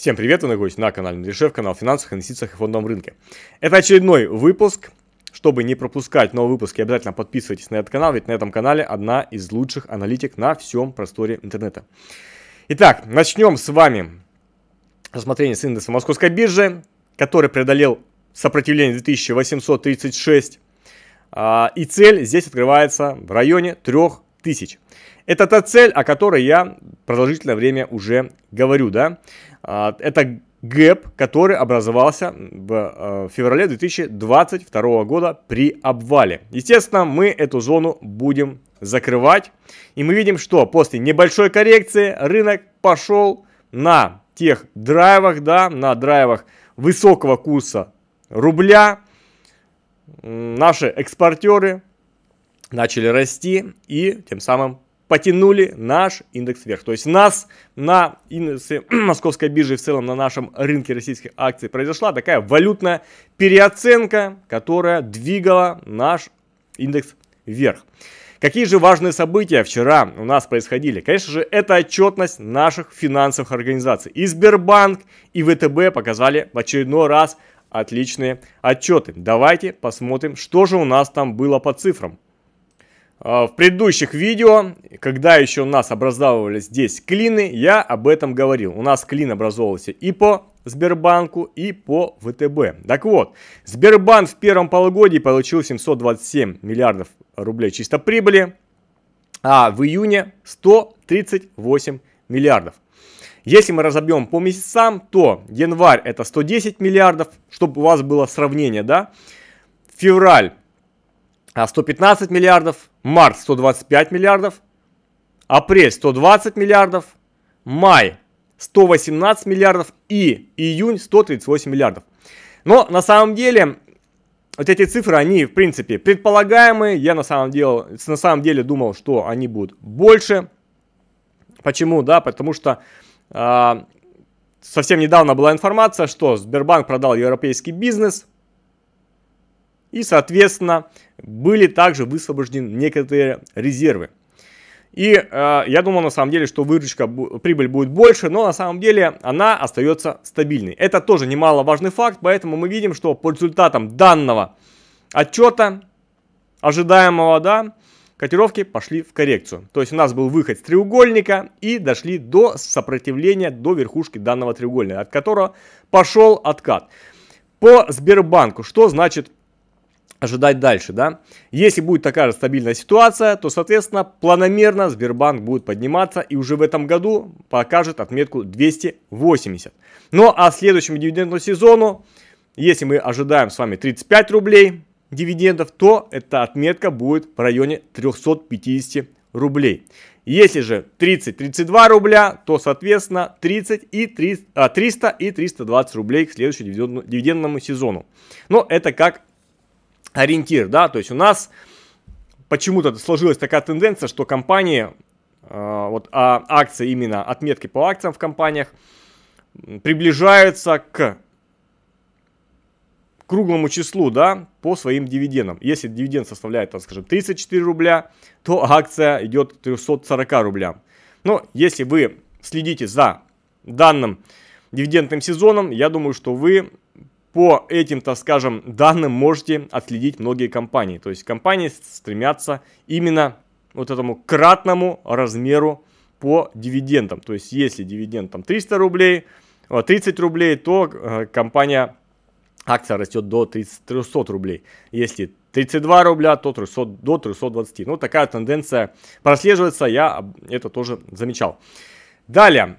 Всем привет, вы находитесь на канале Нрешев, канал о финансах, инвестициях и фондовом рынке. Это очередной выпуск. Чтобы не пропускать новые выпуски, обязательно подписывайтесь на этот канал, ведь на этом канале одна из лучших аналитик на всем просторе интернета. Итак, начнем с вами рассмотрение с индекса Московской биржи, который преодолел сопротивление 2836. А, и цель здесь открывается в районе 3000. Это та цель, о которой я продолжительное время уже говорю, да. А, это гэп, который образовался в э, феврале 2022 года при обвале. Естественно, мы эту зону будем закрывать. И мы видим, что после небольшой коррекции рынок пошел на тех драйвах, да, на драйвах высокого курса рубля. Наши экспортеры начали расти и тем самым потянули наш индекс вверх. То есть нас на индексе московской биржи в целом на нашем рынке российских акций произошла такая валютная переоценка, которая двигала наш индекс вверх. Какие же важные события вчера у нас происходили? Конечно же, это отчетность наших финансовых организаций. И Сбербанк, и ВТБ показали в очередной раз отличные отчеты. Давайте посмотрим, что же у нас там было по цифрам. А, в предыдущих видео, когда еще у нас образовывались здесь клины, я об этом говорил. У нас клин образовывался и по Сбербанку и по ВТБ. Так вот, Сбербанк в первом полугодии получил 727 миллиардов рублей чисто прибыли, а в июне 138 миллиардов. Если мы разобьем по месяцам, то январь это 110 миллиардов, чтобы у вас было сравнение, да? Февраль а 115 миллиардов, март 125 миллиардов, апрель 120 миллиардов, май 118 миллиардов и июнь 138 миллиардов. Но на самом деле вот эти цифры, они в принципе предполагаемые. Я на самом деле, на самом деле думал, что они будут больше. Почему? Да, потому что э, совсем недавно была информация, что Сбербанк продал европейский бизнес – и, соответственно, были также высвобождены некоторые резервы. И э, я думал на самом деле, что выручка, прибыль будет больше, но на самом деле она остается стабильной. Это тоже немаловажный факт, поэтому мы видим, что по результатам данного отчета, ожидаемого, да, котировки пошли в коррекцию. То есть у нас был выход с треугольника и дошли до сопротивления, до верхушки данного треугольника, от которого пошел откат. По Сбербанку, что значит ожидать дальше, да? Если будет такая же стабильная ситуация, то, соответственно, планомерно Сбербанк будет подниматься и уже в этом году покажет отметку 280. Ну а следующему дивидендному сезону, если мы ожидаем с вами 35 рублей дивидендов, то эта отметка будет в районе 350 рублей. Если же 30-32 рубля, то, соответственно, 30 и 30, а, 300 и 320 рублей к следующему дивидендному сезону. Но это как ориентир, да, то есть у нас почему-то сложилась такая тенденция, что компании, э, вот а, акции именно, отметки по акциям в компаниях приближаются к круглому числу, да, по своим дивидендам. Если дивиденд составляет, там, скажем, 34 рубля, то акция идет к 340 рублям. Но если вы следите за данным дивидендным сезоном, я думаю, что вы по этим, так скажем, данным можете отследить многие компании. То есть компании стремятся именно вот этому кратному размеру по дивидендам. То есть если дивиденд там 300 рублей, 30 э, рублей, то э, компания, акция растет до 300 рублей. Если 32 рубля, то 300, до 320. Ну, такая тенденция прослеживается, я это тоже замечал. Далее,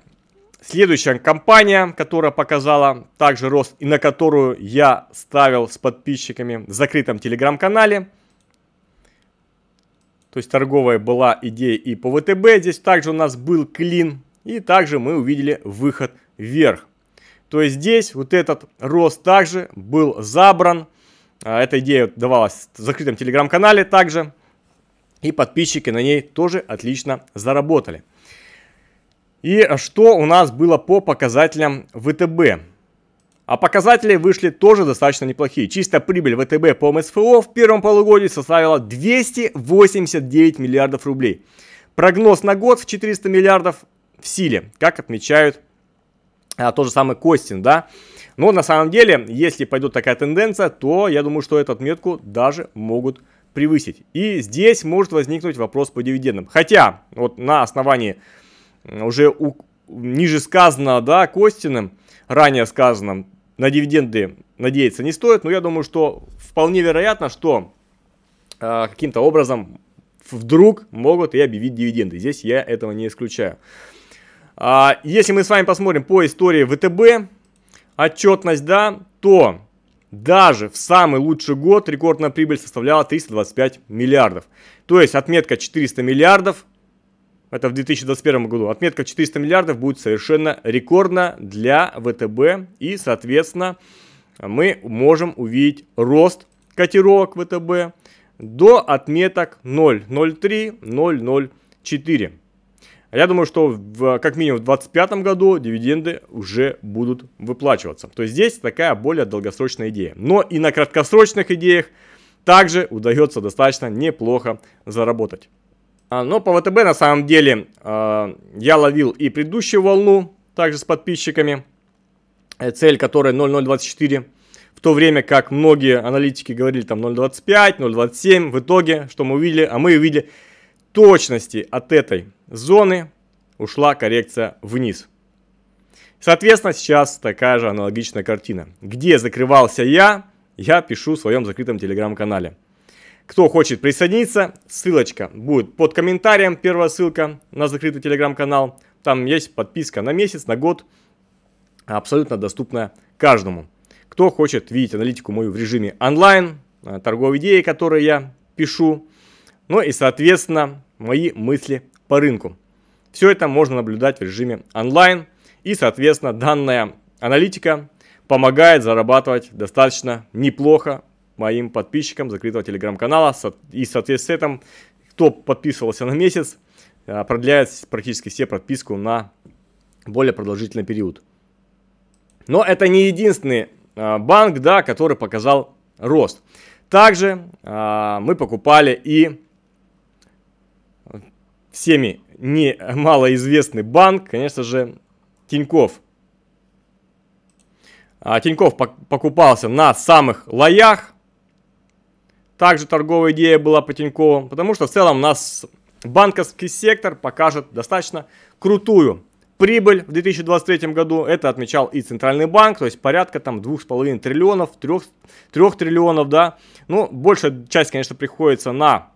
Следующая компания, которая показала также рост и на которую я ставил с подписчиками в закрытом телеграм-канале. То есть торговая была идея и по ВТБ. Здесь также у нас был клин. И также мы увидели выход вверх. То есть здесь вот этот рост также был забран. А, эта идея давалась в закрытом телеграм-канале также. И подписчики на ней тоже отлично заработали. И что у нас было по показателям ВТБ? А показатели вышли тоже достаточно неплохие. Чистая прибыль ВТБ по МСФО в первом полугодии составила 289 миллиардов рублей. Прогноз на год в 400 миллиардов в силе, как отмечают а, тот же самый Костин, да. Но на самом деле, если пойдет такая тенденция, то я думаю, что эту отметку даже могут превысить. И здесь может возникнуть вопрос по дивидендам. Хотя, вот на основании уже у, ниже сказано, да, Костиным, ранее сказанным, на дивиденды надеяться не стоит, но я думаю, что вполне вероятно, что э, каким-то образом вдруг могут и объявить дивиденды. Здесь я этого не исключаю. А, если мы с вами посмотрим по истории ВТБ, отчетность, да, то даже в самый лучший год рекордная прибыль составляла 325 миллиардов. То есть отметка 400 миллиардов это в 2021 году, отметка 400 миллиардов будет совершенно рекордна для ВТБ. И, соответственно, мы можем увидеть рост котировок ВТБ до отметок 0.03, 0.04. Я думаю, что в, как минимум в 2025 году дивиденды уже будут выплачиваться. То есть здесь такая более долгосрочная идея. Но и на краткосрочных идеях также удается достаточно неплохо заработать. А, но ну, по ВТБ на самом деле а, я ловил и предыдущую волну, также с подписчиками, э, цель которой 0.024. В то время как многие аналитики говорили там 0.25, 0.27, в итоге, что мы увидели, а мы увидели точности от этой зоны ушла коррекция вниз. Соответственно, сейчас такая же аналогичная картина. Где закрывался я, я пишу в своем закрытом телеграм-канале. Кто хочет присоединиться, ссылочка будет под комментарием, первая ссылка на закрытый телеграм-канал. Там есть подписка на месяц, на год, абсолютно доступная каждому. Кто хочет видеть аналитику мою в режиме онлайн, э, торговые идеи, которые я пишу, ну и, соответственно, мои мысли по рынку. Все это можно наблюдать в режиме онлайн. И, соответственно, данная аналитика помогает зарабатывать достаточно неплохо моим подписчикам закрытого телеграм-канала. И, соответственно, с кто подписывался на месяц, э, продляет практически все подписку на более продолжительный период. Но это не единственный э, банк, да, который показал рост. Также э, мы покупали и всеми не малоизвестный банк, конечно же, Тиньков. А, Тиньков покупался на самых лоях, также торговая идея была по Тинькову, потому что в целом нас банковский сектор покажет достаточно крутую прибыль в 2023 году. Это отмечал и Центральный банк, то есть порядка там 2,5 триллионов, 3, 3 триллионов, да. Ну, большая часть, конечно, приходится на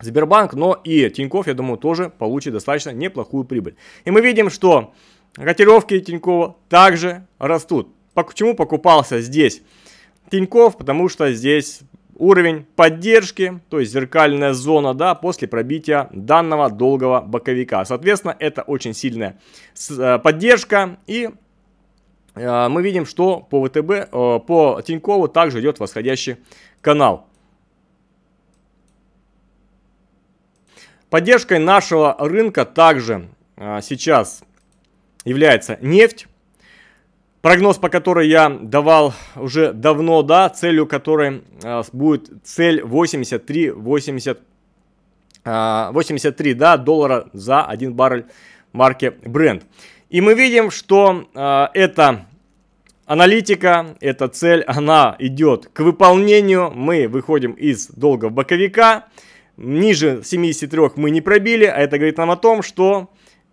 Сбербанк, но и Тиньков, я думаю, тоже получит достаточно неплохую прибыль. И мы видим, что котировки Тинькова также растут. Почему покупался здесь Тиньков? Потому что здесь уровень поддержки, то есть зеркальная зона, да, после пробития данного долгого боковика. Соответственно, это очень сильная э, поддержка и э, мы видим, что по ВТБ, э, по Тинькову также идет восходящий канал. Поддержкой нашего рынка также сейчас является нефть прогноз, по которой я давал уже давно, да, целью которой э, будет цель 83, 80, 83 да, доллара за 1 баррель марки бренд. И мы видим, что э, эта аналитика, эта цель, она идет к выполнению. Мы выходим из долгов боковика. Ниже 73 мы не пробили, а это говорит нам о том, что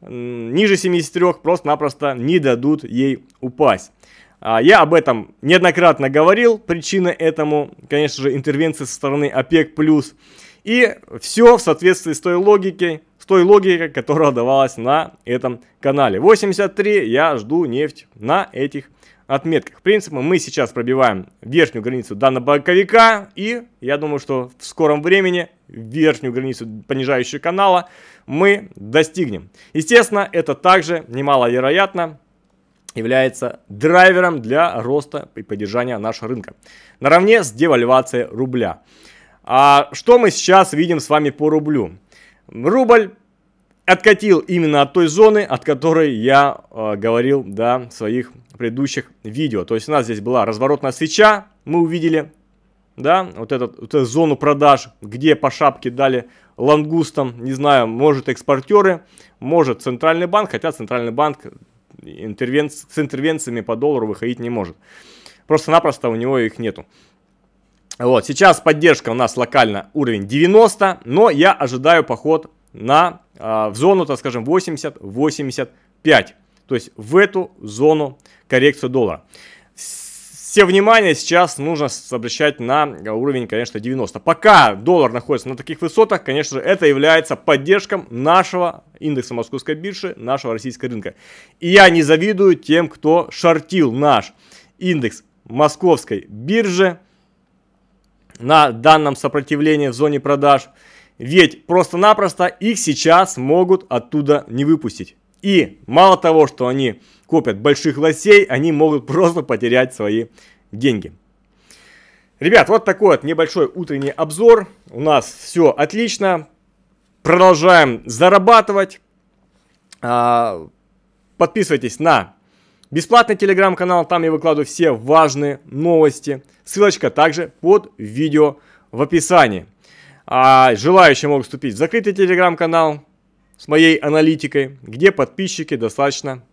ниже 73 просто-напросто не дадут ей упасть. А, я об этом неоднократно говорил, причина этому, конечно же, интервенция со стороны ОПЕК+. И все в соответствии с той логикой, с той логикой, которая давалась на этом канале. 83 я жду нефть на этих отметках. В принципе, мы сейчас пробиваем верхнюю границу данного боковика, и я думаю, что в скором времени верхнюю границу понижающего канала мы достигнем. Естественно, это также немаловероятно является драйвером для роста и поддержания нашего рынка. Наравне с девальвацией рубля. А что мы сейчас видим с вами по рублю? Рубль откатил именно от той зоны, от которой я э, говорил да, в своих предыдущих видео. То есть у нас здесь была разворотная свеча, мы увидели, да, вот, этот, вот эту зону продаж, где по шапке дали лангустам, не знаю, может экспортеры, может центральный банк, хотя центральный банк интервен... с интервенциями по доллару выходить не может. Просто-напросто у него их нету. Вот, сейчас поддержка у нас локально уровень 90, но я ожидаю поход на, а, в зону, так скажем, 80-85. То есть в эту зону коррекцию доллара. Все внимание сейчас нужно обращать на уровень, конечно, 90. Пока доллар находится на таких высотах, конечно же, это является поддержком нашего индекса московской биржи, нашего российского рынка. И я не завидую тем, кто шортил наш индекс московской биржи на данном сопротивлении в зоне продаж – ведь просто-напросто их сейчас могут оттуда не выпустить. И мало того, что они копят больших лосей, они могут просто потерять свои деньги. Ребят, вот такой вот небольшой утренний обзор. У нас все отлично. Продолжаем зарабатывать. А, подписывайтесь на бесплатный телеграм-канал, там я выкладываю все важные новости. Ссылочка также под видео в описании. А желающие могут вступить в закрытый телеграм-канал с моей аналитикой, где подписчики достаточно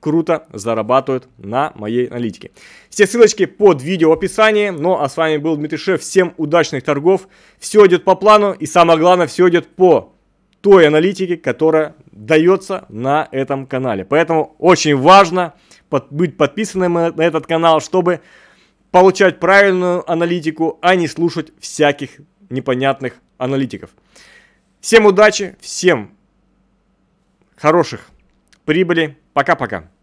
круто зарабатывают на моей аналитике. Все ссылочки под видео в описании. Ну а с вами был Дмитрий Шеф. Всем удачных торгов. Все идет по плану и самое главное, все идет по той аналитике, которая дается на этом канале. Поэтому очень важно под, быть подписанным на этот канал, чтобы получать правильную аналитику, а не слушать всяких непонятных аналитиков. Всем удачи, всем хороших прибыли. Пока-пока.